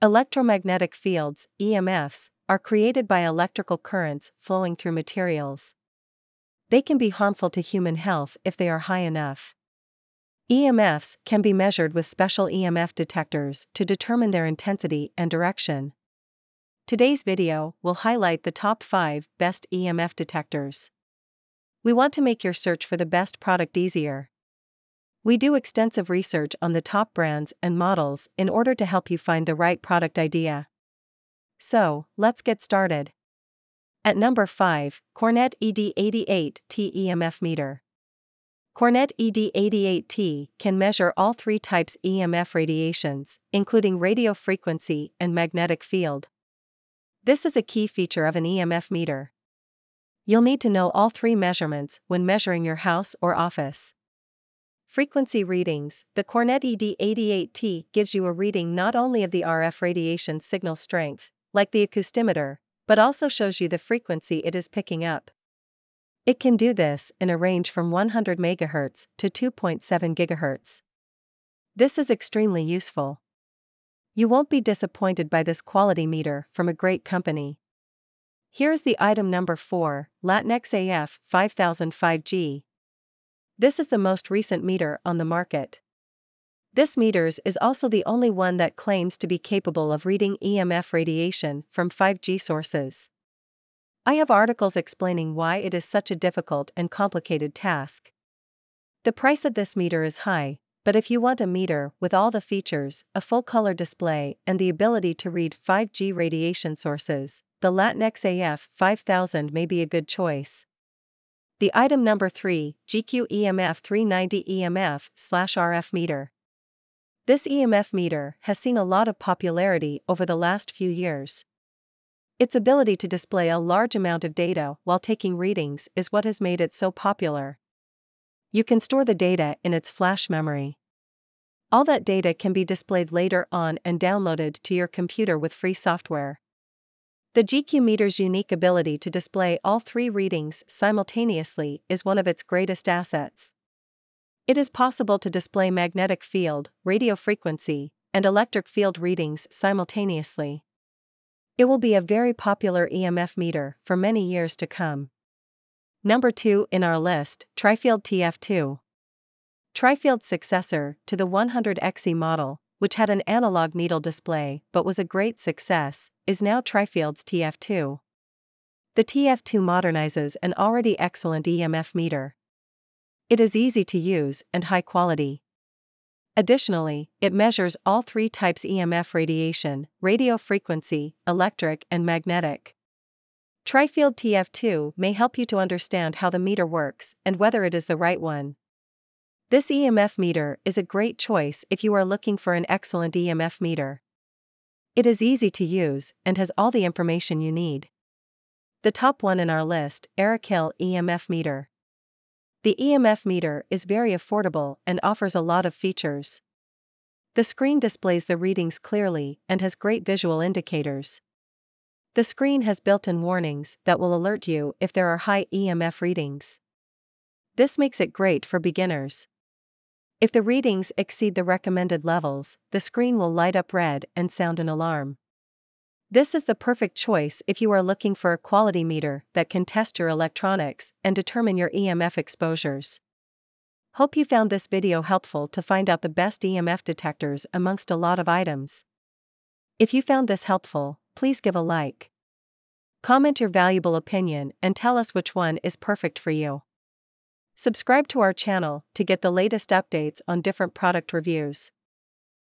Electromagnetic fields, EMFs, are created by electrical currents flowing through materials. They can be harmful to human health if they are high enough. EMFs can be measured with special EMF detectors to determine their intensity and direction. Today's video will highlight the top 5 best EMF detectors. We want to make your search for the best product easier. We do extensive research on the top brands and models in order to help you find the right product idea. So, let's get started. At number 5, Cornet ED88 TEMF meter. Cornet ED88T can measure all three types EMF radiations, including radio frequency and magnetic field. This is a key feature of an EMF meter. You'll need to know all three measurements when measuring your house or office. Frequency readings The Cornet ED88T gives you a reading not only of the RF radiation signal strength, like the acoustimeter, but also shows you the frequency it is picking up. It can do this in a range from 100 MHz to 2.7 GHz. This is extremely useful. You won't be disappointed by this quality meter from a great company. Here is the item number 4, Latinx AF 5005G, this is the most recent meter on the market. This meters is also the only one that claims to be capable of reading EMF radiation from 5G sources. I have articles explaining why it is such a difficult and complicated task. The price of this meter is high, but if you want a meter with all the features, a full color display, and the ability to read 5G radiation sources, the Latinx AF 5000 may be a good choice. The item number 3, GQ EMF 390 EMF slash RF meter. This EMF meter has seen a lot of popularity over the last few years. Its ability to display a large amount of data while taking readings is what has made it so popular. You can store the data in its flash memory. All that data can be displayed later on and downloaded to your computer with free software. The GQ meter's unique ability to display all three readings simultaneously is one of its greatest assets. It is possible to display magnetic field, radio frequency, and electric field readings simultaneously. It will be a very popular EMF meter for many years to come. Number 2 in our list, Trifield TF2. Trifield's successor to the 100XE model, which had an analog needle display but was a great success, is now Trifield's TF2. The TF2 modernizes an already excellent EMF meter. It is easy to use and high quality. Additionally, it measures all three types EMF radiation, radio frequency, electric, and magnetic. Trifield TF2 may help you to understand how the meter works and whether it is the right one, this EMF meter is a great choice if you are looking for an excellent EMF meter. It is easy to use and has all the information you need. The top one in our list, Arakil EMF meter. The EMF meter is very affordable and offers a lot of features. The screen displays the readings clearly and has great visual indicators. The screen has built-in warnings that will alert you if there are high EMF readings. This makes it great for beginners. If the readings exceed the recommended levels, the screen will light up red and sound an alarm. This is the perfect choice if you are looking for a quality meter that can test your electronics and determine your EMF exposures. Hope you found this video helpful to find out the best EMF detectors amongst a lot of items. If you found this helpful, please give a like. Comment your valuable opinion and tell us which one is perfect for you. Subscribe to our channel to get the latest updates on different product reviews.